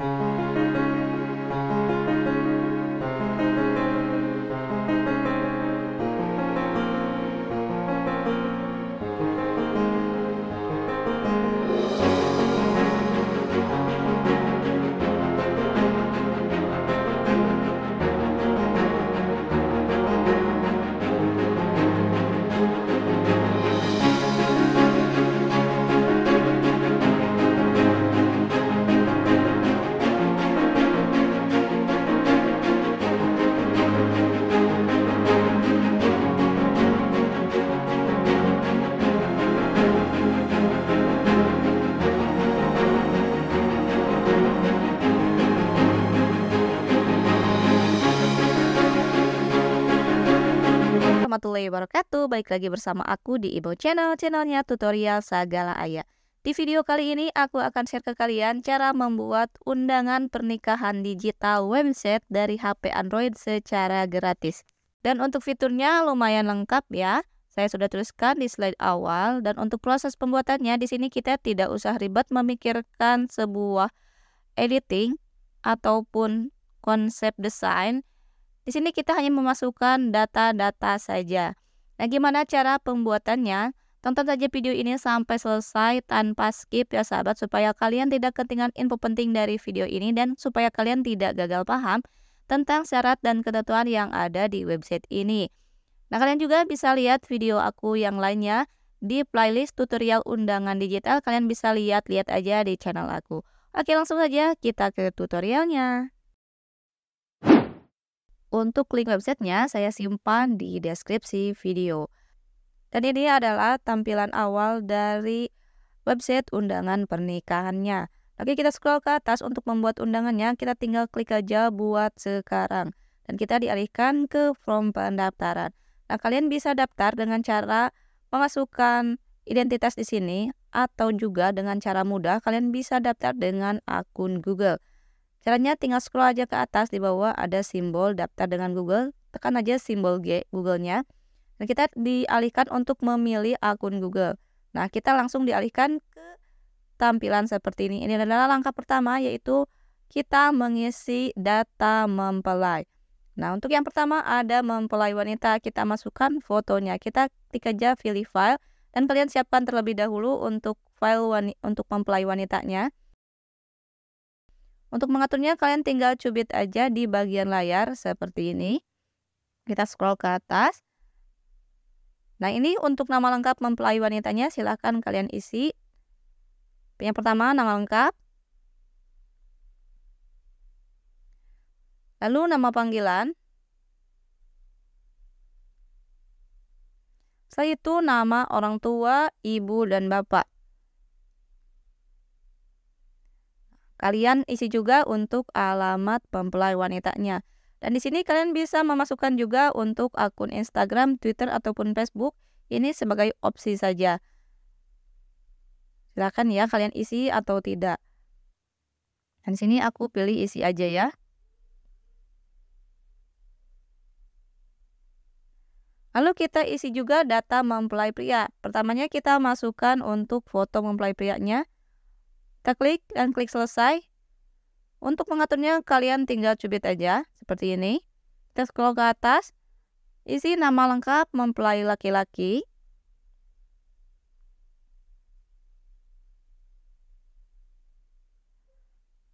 you warahmatullahi wabarakatuh. baik lagi bersama aku di Ibo Channel, channelnya tutorial segala Ayah. Di video kali ini aku akan share ke kalian cara membuat undangan pernikahan digital website dari HP Android secara gratis. Dan untuk fiturnya lumayan lengkap ya. Saya sudah tuliskan di slide awal dan untuk proses pembuatannya di sini kita tidak usah ribet memikirkan sebuah editing ataupun konsep desain di sini kita hanya memasukkan data-data saja. Nah, gimana cara pembuatannya? Tonton saja video ini sampai selesai tanpa skip ya sahabat supaya kalian tidak ketinggalan info penting dari video ini dan supaya kalian tidak gagal paham tentang syarat dan ketentuan yang ada di website ini. Nah, kalian juga bisa lihat video aku yang lainnya di playlist tutorial undangan digital. Kalian bisa lihat-lihat aja di channel aku. Oke, langsung saja kita ke tutorialnya. Untuk link websitenya saya simpan di deskripsi video. Dan ini adalah tampilan awal dari website undangan pernikahannya. Oke, kita scroll ke atas untuk membuat undangannya. Kita tinggal klik aja buat sekarang. Dan kita dialihkan ke form pendaftaran. Nah, kalian bisa daftar dengan cara memasukkan identitas di sini atau juga dengan cara mudah kalian bisa daftar dengan akun Google. Caranya tinggal scroll aja ke atas di bawah ada simbol daftar dengan Google, tekan aja simbol G Google-nya. Dan kita dialihkan untuk memilih akun Google. Nah, kita langsung dialihkan ke tampilan seperti ini. Ini adalah langkah pertama yaitu kita mengisi data mempelai. Nah, untuk yang pertama ada mempelai wanita, kita masukkan fotonya. Kita klik aja pilih file dan kalian siapkan terlebih dahulu untuk file untuk mempelai wanitanya. Untuk mengaturnya kalian tinggal cubit aja di bagian layar seperti ini. Kita scroll ke atas. Nah ini untuk nama lengkap mempelai wanitanya silahkan kalian isi. Yang pertama nama lengkap. Lalu nama panggilan. Setelah itu nama orang tua, ibu, dan bapak. Kalian isi juga untuk alamat mempelai wanitanya. Dan di sini kalian bisa memasukkan juga untuk akun Instagram, Twitter, ataupun Facebook. Ini sebagai opsi saja. Silahkan ya kalian isi atau tidak. Dan sini aku pilih isi aja ya. Lalu kita isi juga data mempelai pria. Pertamanya kita masukkan untuk foto mempelai prianya. Kita klik dan klik selesai. Untuk mengaturnya kalian tinggal cubit aja seperti ini. Kita scroll ke atas. Isi nama lengkap mempelai laki-laki.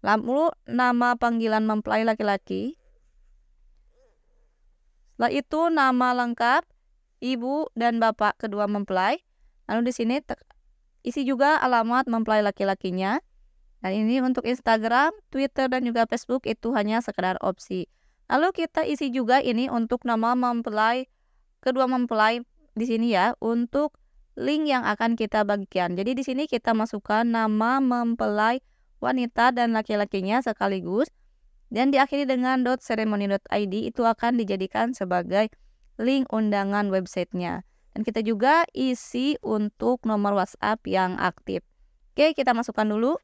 Lalu nama panggilan mempelai laki-laki. Setelah itu nama lengkap, ibu dan bapak kedua mempelai. Lalu di sini Isi juga alamat mempelai laki-lakinya. Dan ini untuk Instagram, Twitter, dan juga Facebook itu hanya sekedar opsi. Lalu kita isi juga ini untuk nama mempelai, kedua mempelai di sini ya, untuk link yang akan kita bagikan. Jadi di sini kita masukkan nama mempelai wanita dan laki-lakinya sekaligus dan diakhiri dengan .ceremony.id itu akan dijadikan sebagai link undangan websitenya. Dan kita juga isi untuk nomor WhatsApp yang aktif. Oke, kita masukkan dulu.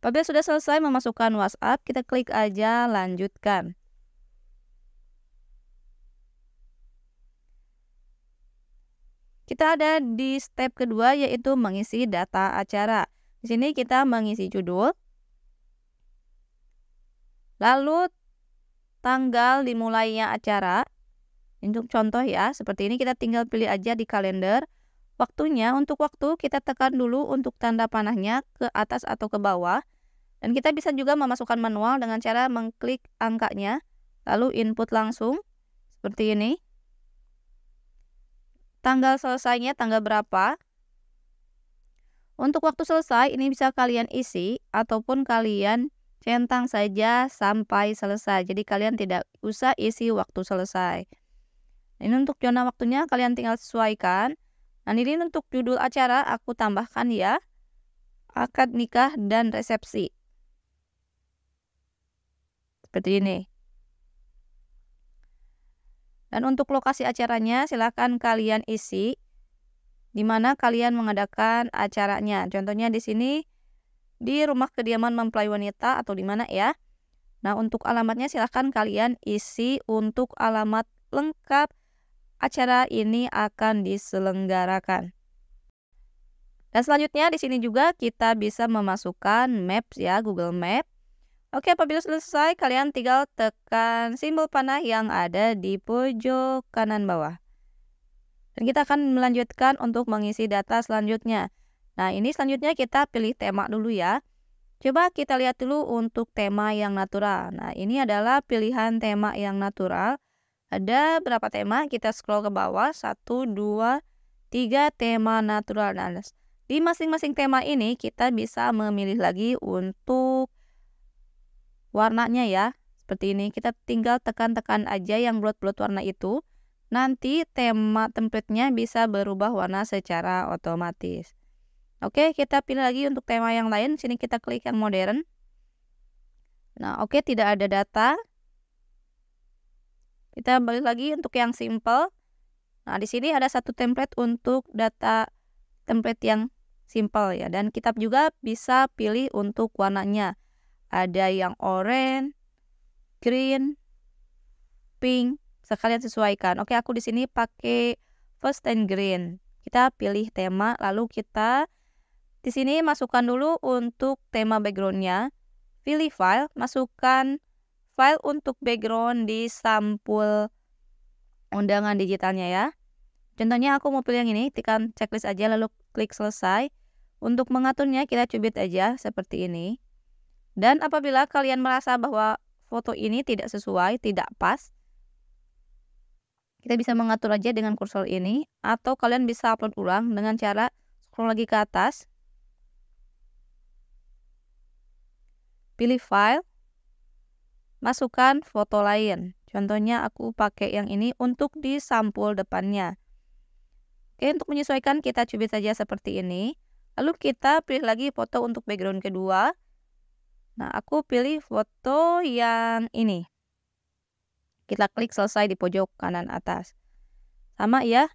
Apabila sudah selesai memasukkan WhatsApp, kita klik aja lanjutkan. Kita ada di step kedua yaitu mengisi data acara. Di sini kita mengisi judul, lalu tanggal dimulainya acara, untuk contoh ya, seperti ini kita tinggal pilih aja di kalender. Waktunya untuk waktu kita tekan dulu untuk tanda panahnya ke atas atau ke bawah. Dan kita bisa juga memasukkan manual dengan cara mengklik angkanya. Lalu input langsung seperti ini. Tanggal selesainya tanggal berapa? Untuk waktu selesai ini bisa kalian isi ataupun kalian centang saja sampai selesai. Jadi kalian tidak usah isi waktu selesai. Ini untuk zona waktunya kalian tinggal sesuaikan. Nah ini untuk judul acara aku tambahkan ya. Akad nikah dan resepsi. Seperti ini. Dan untuk lokasi acaranya silahkan kalian isi di mana kalian mengadakan acaranya. Contohnya di sini di rumah kediaman mempelai wanita atau di mana ya. Nah, untuk alamatnya silahkan kalian isi untuk alamat lengkap acara ini akan diselenggarakan. Dan selanjutnya di sini juga kita bisa memasukkan Maps ya, Google Map. Oke, apabila selesai kalian tinggal tekan simbol panah yang ada di pojok kanan bawah. Dan kita akan melanjutkan untuk mengisi data selanjutnya. Nah, ini selanjutnya kita pilih tema dulu ya. Coba kita lihat dulu untuk tema yang natural. Nah, ini adalah pilihan tema yang natural. Ada berapa tema? Kita scroll ke bawah. Satu, dua, tiga tema natural analysis Di masing-masing tema ini kita bisa memilih lagi untuk warnanya ya. Seperti ini, kita tinggal tekan-tekan aja yang bulat-bulat warna itu. Nanti tema template-nya bisa berubah warna secara otomatis. Oke, kita pilih lagi untuk tema yang lain. Sini kita klik yang modern. Nah, oke, tidak ada data. Kita balik lagi untuk yang simple. Nah, di sini ada satu template untuk data template yang simple ya. Dan kita juga bisa pilih untuk warnanya. Ada yang orange, green, pink. Sekalian sesuaikan. Oke, aku di sini pakai first and green. Kita pilih tema, lalu kita di sini masukkan dulu untuk tema backgroundnya. Pilih file, masukkan file untuk background di sampul undangan digitalnya ya. Contohnya aku mau pilih yang ini, tekan checklist aja lalu klik selesai. Untuk mengaturnya kita cubit aja seperti ini. Dan apabila kalian merasa bahwa foto ini tidak sesuai, tidak pas, kita bisa mengatur aja dengan kursor ini atau kalian bisa upload ulang dengan cara scroll lagi ke atas. Pilih file, Masukkan foto lain. Contohnya aku pakai yang ini untuk di sampul depannya. Oke, untuk menyesuaikan kita cubit saja seperti ini. Lalu kita pilih lagi foto untuk background kedua. Nah, aku pilih foto yang ini. Kita klik selesai di pojok kanan atas. Sama ya.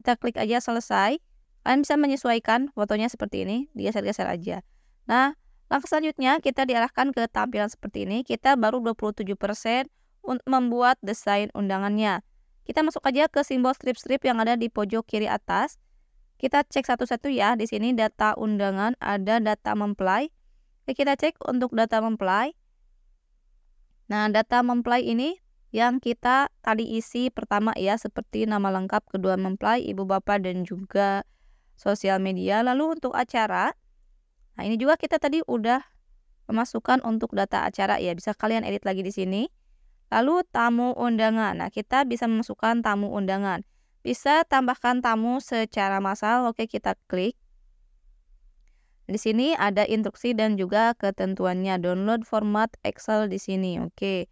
Kita klik aja selesai. Kalian bisa menyesuaikan fotonya seperti ini, digeser-geser aja. Nah, Langkah selanjutnya kita diarahkan ke tampilan seperti ini. Kita baru 27% untuk membuat desain undangannya. Kita masuk aja ke simbol strip-strip yang ada di pojok kiri atas. Kita cek satu-satu ya. Di sini data undangan ada data mempelai. Kita cek untuk data mempelai. Nah, data mempelai ini yang kita tadi isi pertama ya seperti nama lengkap kedua mempelai, ibu bapak dan juga sosial media. Lalu untuk acara Nah, ini juga kita tadi udah memasukkan untuk data acara ya. Bisa kalian edit lagi di sini. Lalu tamu undangan. Nah, kita bisa memasukkan tamu undangan. Bisa tambahkan tamu secara massal. Oke, kita klik. Di sini ada instruksi dan juga ketentuannya. Download format Excel di sini. Oke.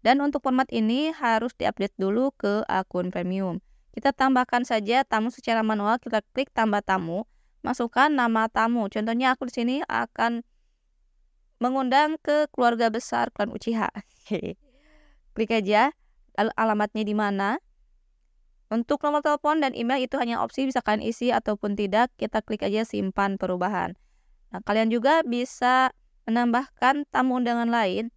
Dan untuk format ini harus diupdate dulu ke akun premium. Kita tambahkan saja tamu secara manual. Kita klik tambah tamu masukkan nama tamu. Contohnya aku di sini akan mengundang ke keluarga besar klan Uchiha. Klik aja al alamatnya di mana. Untuk nomor telepon dan email itu hanya opsi bisa kalian isi ataupun tidak. Kita klik aja simpan perubahan. Nah, kalian juga bisa menambahkan tamu undangan lain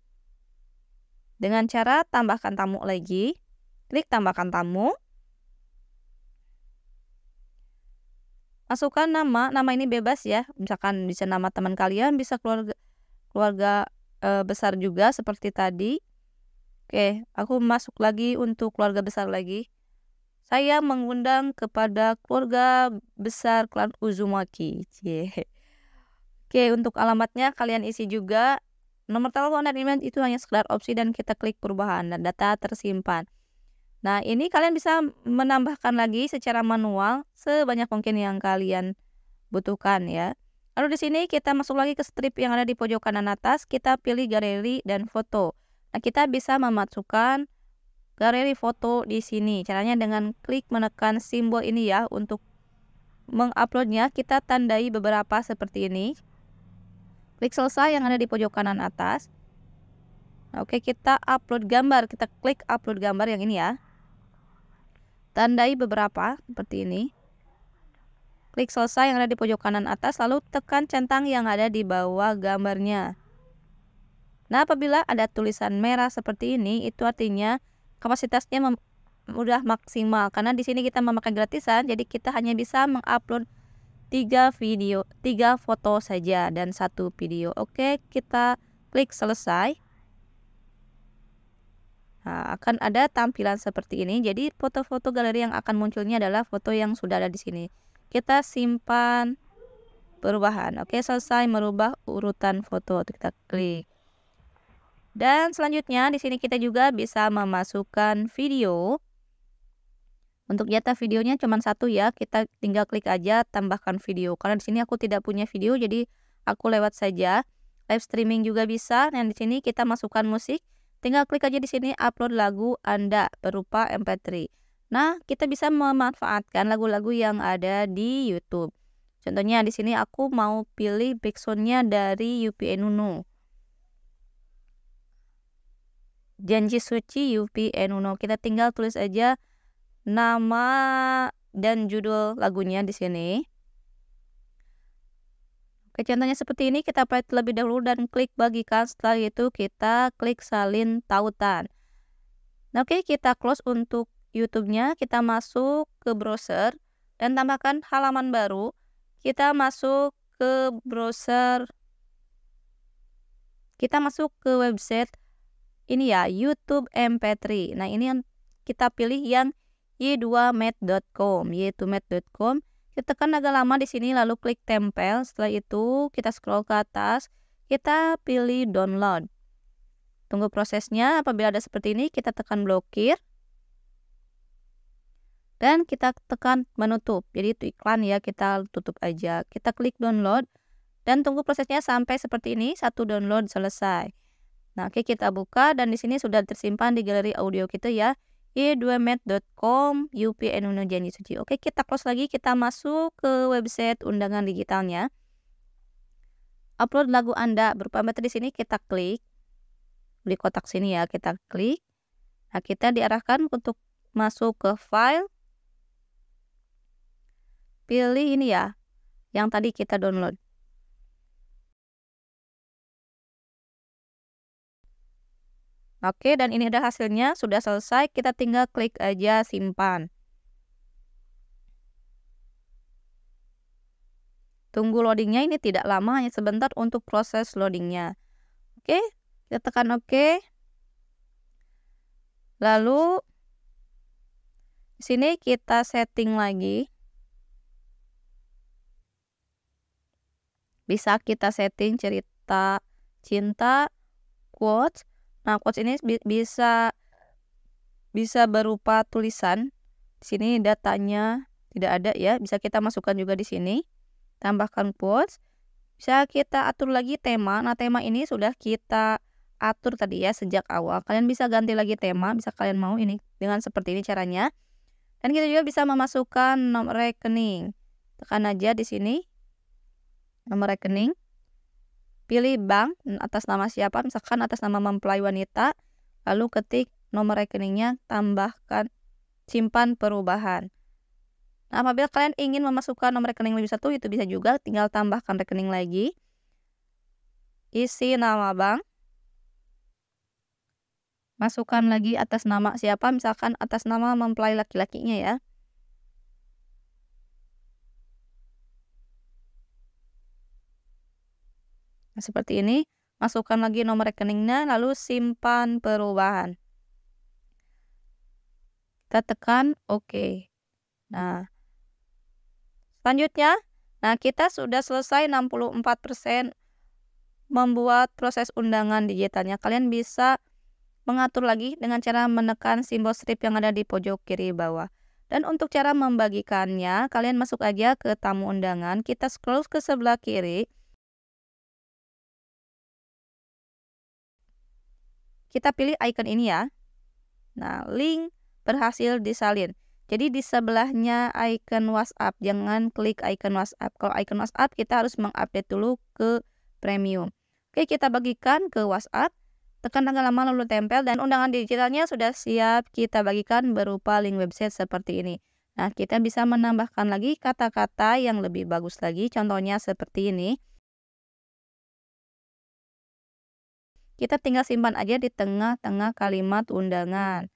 dengan cara tambahkan tamu lagi. Klik tambahkan tamu. Masukkan nama, nama ini bebas ya. Misalkan bisa nama teman kalian, bisa keluarga keluarga e, besar juga seperti tadi. Oke, aku masuk lagi untuk keluarga besar lagi. Saya mengundang kepada keluarga besar klan Uzumaki. Cie. Oke, untuk alamatnya kalian isi juga. Nomor telepon dan email itu hanya sekedar opsi dan kita klik perubahan dan data tersimpan. Nah, ini kalian bisa menambahkan lagi secara manual sebanyak mungkin yang kalian butuhkan ya. Lalu di sini kita masuk lagi ke strip yang ada di pojok kanan atas, kita pilih galeri dan foto. Nah, kita bisa memasukkan galeri foto di sini. Caranya dengan klik menekan simbol ini ya untuk menguploadnya. Kita tandai beberapa seperti ini. Klik selesai yang ada di pojok kanan atas. Oke, kita upload gambar. Kita klik upload gambar yang ini ya. Tandai beberapa seperti ini. Klik selesai yang ada di pojok kanan atas, lalu tekan centang yang ada di bawah gambarnya. Nah, apabila ada tulisan merah seperti ini, itu artinya kapasitasnya mudah maksimal. Karena di sini kita memakai gratisan, jadi kita hanya bisa mengupload 3 video, 3 foto saja dan satu video. Oke, kita klik selesai. Nah, akan ada tampilan seperti ini. Jadi foto-foto galeri yang akan munculnya adalah foto yang sudah ada di sini. Kita simpan perubahan. Oke, selesai merubah urutan foto. Kita klik. Dan selanjutnya di sini kita juga bisa memasukkan video. Untuk jatah videonya cuma satu ya, kita tinggal klik aja tambahkan video. Karena di sini aku tidak punya video, jadi aku lewat saja. Live streaming juga bisa. Dan di sini kita masukkan musik Tinggal klik aja di sini upload lagu Anda berupa MP3. Nah, kita bisa memanfaatkan lagu-lagu yang ada di YouTube. Contohnya di sini aku mau pilih backsoundnya dari UPN Uno. Janji Suci UPN Uno. Kita tinggal tulis aja nama dan judul lagunya di sini. Oke, seperti ini kita upload terlebih dahulu dan klik bagikan. Setelah itu kita klik salin tautan. Nah, oke, kita close untuk YouTube-nya. Kita masuk ke browser dan tambahkan halaman baru. Kita masuk ke browser. Kita masuk ke website ini ya, YouTube MP3. Nah, ini yang kita pilih yang y2met.com, y2met.com. Kita tekan agak lama di sini lalu klik tempel. Setelah itu kita scroll ke atas, kita pilih download. Tunggu prosesnya. Apabila ada seperti ini, kita tekan blokir. Dan kita tekan menutup. Jadi itu iklan ya, kita tutup aja. Kita klik download dan tunggu prosesnya sampai seperti ini, satu download selesai. Nah, oke kita buka dan di sini sudah tersimpan di galeri audio kita ya e 2 medcom UPN Enuno Janji Suci. Oke, kita close lagi, kita masuk ke website undangan digitalnya. Upload lagu Anda berupa MP3 di sini kita klik di kotak sini ya, kita klik. Nah, kita diarahkan untuk masuk ke file. Pilih ini ya, yang tadi kita download. Oke, dan ini ada hasilnya, sudah selesai, kita tinggal klik aja simpan. Tunggu loadingnya, ini tidak lama, hanya sebentar untuk proses loadingnya. Oke, kita tekan Oke. Lalu, di sini kita setting lagi. Bisa kita setting cerita cinta, quotes, Nah, quotes ini bi bisa bisa berupa tulisan. Di sini datanya tidak ada ya, bisa kita masukkan juga di sini. Tambahkan quotes. Bisa kita atur lagi tema. Nah, tema ini sudah kita atur tadi ya sejak awal. Kalian bisa ganti lagi tema, bisa kalian mau ini dengan seperti ini caranya. Dan kita juga bisa memasukkan nomor rekening. Tekan aja di sini nomor rekening pilih bank atas nama siapa, misalkan atas nama mempelai wanita, lalu ketik nomor rekeningnya, tambahkan simpan perubahan. Nah, apabila kalian ingin memasukkan nomor rekening lebih satu, itu bisa juga, tinggal tambahkan rekening lagi. Isi nama bank, masukkan lagi atas nama siapa, misalkan atas nama mempelai laki-lakinya ya. seperti ini. Masukkan lagi nomor rekeningnya, lalu simpan perubahan. Kita tekan OK. Nah, selanjutnya, nah kita sudah selesai 64% membuat proses undangan digitalnya. Kalian bisa mengatur lagi dengan cara menekan simbol strip yang ada di pojok kiri bawah. Dan untuk cara membagikannya, kalian masuk aja ke tamu undangan, kita scroll ke sebelah kiri, Kita pilih icon ini ya. Nah, link berhasil disalin. Jadi di sebelahnya icon WhatsApp, jangan klik icon WhatsApp. Kalau icon WhatsApp kita harus mengupdate dulu ke premium. Oke, kita bagikan ke WhatsApp. Tekan tanggal lama lalu tempel dan undangan digitalnya sudah siap kita bagikan berupa link website seperti ini. Nah, kita bisa menambahkan lagi kata-kata yang lebih bagus lagi, contohnya seperti ini. Kita tinggal simpan aja di tengah-tengah kalimat undangan.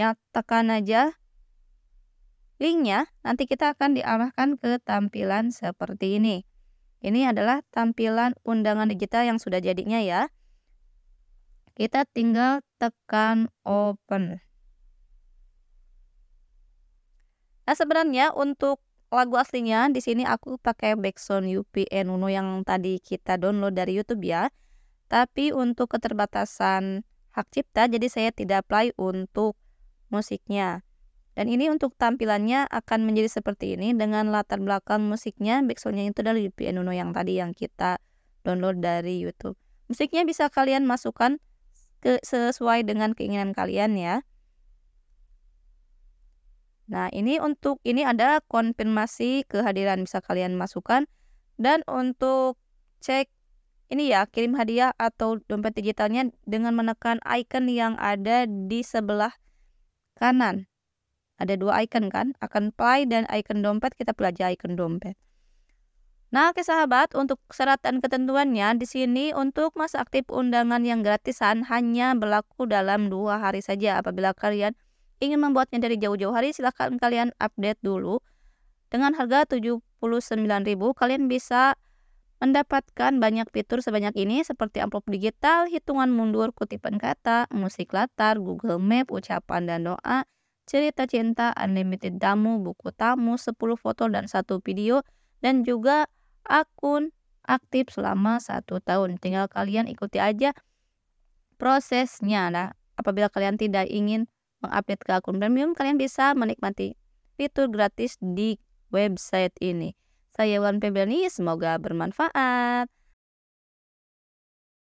Ya, tekan aja linknya, nanti kita akan diarahkan ke tampilan seperti ini. Ini adalah tampilan undangan digital yang sudah jadinya ya. Kita tinggal tekan open. Nah sebenarnya untuk lagu aslinya di sini aku pakai background UPN Uno yang tadi kita download dari YouTube ya. Tapi untuk keterbatasan hak cipta, jadi saya tidak apply untuk musiknya. Dan ini untuk tampilannya akan menjadi seperti ini dengan latar belakang musiknya, backsoundnya itu dari piano yang tadi yang kita download dari YouTube. Musiknya bisa kalian masukkan ke, sesuai dengan keinginan kalian ya. Nah ini untuk ini ada konfirmasi kehadiran bisa kalian masukkan dan untuk cek ini ya kirim hadiah atau dompet digitalnya dengan menekan icon yang ada di sebelah kanan. Ada dua icon kan, akan play dan icon dompet kita pelajari icon dompet. Nah, oke sahabat, untuk syarat dan ketentuannya di sini untuk masa aktif undangan yang gratisan hanya berlaku dalam dua hari saja. Apabila kalian ingin membuatnya dari jauh-jauh hari, silahkan kalian update dulu. Dengan harga 79.000 kalian bisa Mendapatkan banyak fitur sebanyak ini seperti amplop digital, hitungan mundur, kutipan kata, musik latar, Google Map, ucapan dan doa, cerita cinta, unlimited tamu, buku tamu, 10 foto dan satu video, dan juga akun aktif selama satu tahun. Tinggal kalian ikuti aja prosesnya. Nah, apabila kalian tidak ingin mengupdate ke akun premium, kalian bisa menikmati fitur gratis di website ini. Saya Wan Febriani, semoga bermanfaat.